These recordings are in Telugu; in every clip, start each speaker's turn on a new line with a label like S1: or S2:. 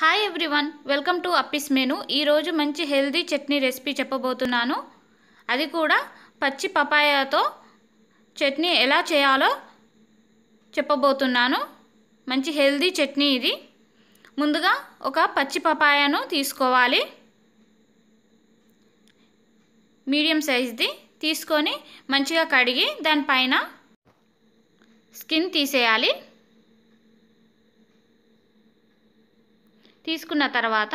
S1: హాయ్ ఎవ్రీవన్ వెల్కమ్ టు అప్పిస్ మెను ఈరోజు మంచి హెల్దీ చట్నీ రెసిపీ చెప్పబోతున్నాను అది కూడా పచ్చి పపాయతో చట్నీ ఎలా చేయాలో చెప్పబోతున్నాను మంచి హెల్దీ చట్నీ ఇది ముందుగా ఒక పచ్చి పపాయను తీసుకోవాలి మీడియం సైజ్ది తీసుకొని మంచిగా కడిగి దానిపైన స్కిన్ తీసేయాలి తీసుకున్న తర్వాత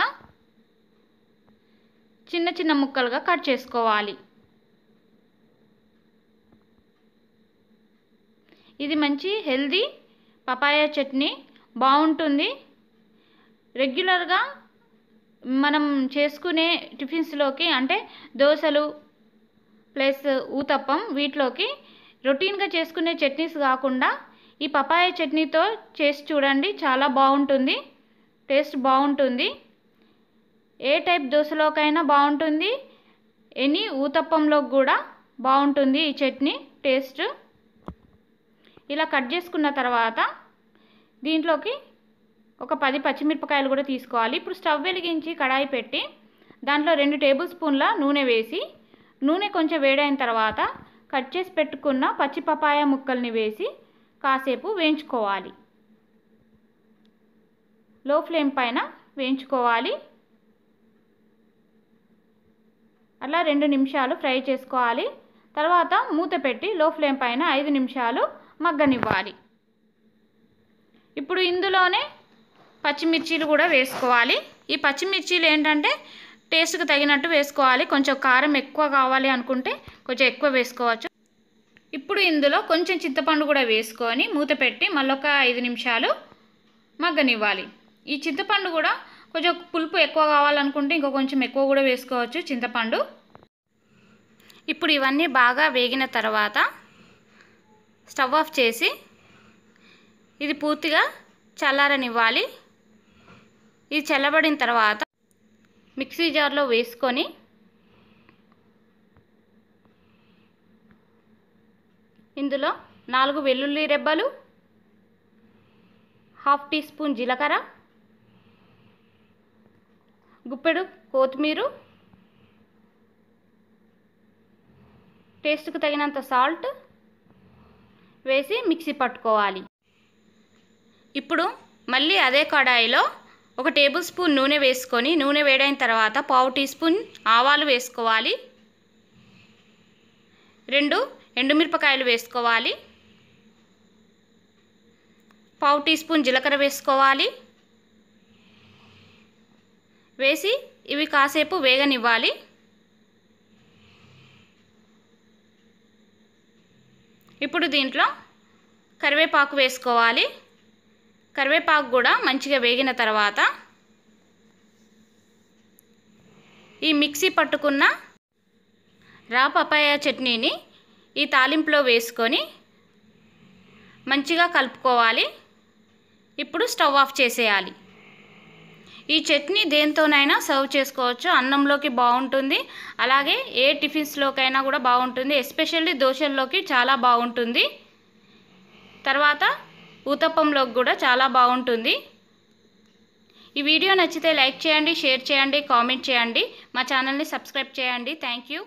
S1: చిన్న చిన్న ముక్కలుగా కట్ చేసుకోవాలి ఇది మంచి హెల్దీ పపాయ చట్నీ బాగుంటుంది రెగ్యులర్గా మనం చేసుకునే టిఫిన్స్లోకి అంటే దోశలు ప్లస్ ఊతప్పం వీటిలోకి రొటీన్గా చేసుకునే చట్నీస్ కాకుండా ఈ పపాయ చట్నీతో చేసి చూడండి చాలా బాగుంటుంది టేస్ట్ బాగుంటుంది ఏ టైప్ దోశలోకైనా బాగుంటుంది ఎనీ ఊతప్పంలో కూడా బాగుంటుంది ఈ చట్నీ టేస్ట్ ఇలా కట్ చేసుకున్న తర్వాత దీంట్లోకి ఒక పది పచ్చిమిరపకాయలు కూడా తీసుకోవాలి ఇప్పుడు స్టవ్ వెలిగించి కడాయి పెట్టి దాంట్లో రెండు టేబుల్ స్పూన్ల నూనె వేసి నూనె కొంచెం వేడైన తర్వాత కట్ చేసి పెట్టుకున్న పచ్చి పపాయ ముక్కల్ని వేసి కాసేపు వేయించుకోవాలి లో ఫ్లేమ్ పైన వేయించుకోవాలి అలా రెండు నిమిషాలు ఫ్రై చేసుకోవాలి తర్వాత మూత పెట్టి లో ఫ్లేమ్ పైన ఐదు నిమిషాలు మగ్గనివ్వాలి ఇప్పుడు ఇందులోనే పచ్చిమిర్చీలు కూడా వేసుకోవాలి ఈ పచ్చిమిర్చీలు ఏంటంటే టేస్ట్కి తగినట్టు వేసుకోవాలి కొంచెం కారం ఎక్కువ కావాలి అనుకుంటే కొంచెం ఎక్కువ వేసుకోవచ్చు ఇప్పుడు ఇందులో కొంచెం చింతపండు కూడా వేసుకొని మూత పెట్టి మళ్ళొక ఐదు నిమిషాలు మగ్గనివ్వాలి ఈ చింతపండు కూడా కొంచెం పులుపు ఎక్కువ కావాలనుకుంటే ఇంకా కొంచెం ఎక్కువ కూడా వేసుకోవచ్చు చింతపండు ఇప్పుడు ఇవన్నీ బాగా వేగిన తర్వాత స్టవ్ ఆఫ్ చేసి ఇది పూర్తిగా చల్లారనివ్వాలి ఇది చల్లబడిన తర్వాత మిక్సీ జార్లో వేసుకొని ఇందులో నాలుగు వెల్లుల్లి రెబ్బలు హాఫ్ టీ స్పూన్ జీలకర్ర గుప్పెడు కొత్తిమీర టేస్ట్కు తగినంత సాల్ట్ వేసి మిక్సీ పట్టుకోవాలి ఇప్పుడు మళ్ళీ అదే కడాయిలో ఒక టేబుల్ స్పూన్ నూనె వేసుకొని నూనె వేడైన తర్వాత పావు టీ స్పూన్ ఆవాలు వేసుకోవాలి రెండు ఎండుమిరపకాయలు వేసుకోవాలి పావు టీ స్పూన్ జీలకర్ర వేసుకోవాలి వేసి ఇవి కాసేపు వేగనివ్వాలి ఇప్పుడు దీంట్లో కరివేపాకు వేసుకోవాలి కరివేపాకు కూడా మంచిగా వేగిన తర్వాత ఈ మిక్సీ పట్టుకున్న రా పపాయ చట్నీని ఈ తాలింపులో వేసుకొని మంచిగా కలుపుకోవాలి ఇప్పుడు స్టవ్ ఆఫ్ చేసేయాలి ఈ చట్నీ దేంతోనైనా సర్వ్ చేసుకోవచ్చు అన్నంలోకి బాగుంటుంది అలాగే ఏ టిఫిన్స్లోకైనా కూడా బాగుంటుంది ఎస్పెషల్లీ దోశల్లోకి చాలా బాగుంటుంది తర్వాత ఊతప్పంలోకి కూడా చాలా బాగుంటుంది ఈ వీడియో నచ్చితే లైక్ చేయండి షేర్ చేయండి కామెంట్ చేయండి మా ఛానల్ని సబ్స్క్రైబ్ చేయండి థ్యాంక్ యూ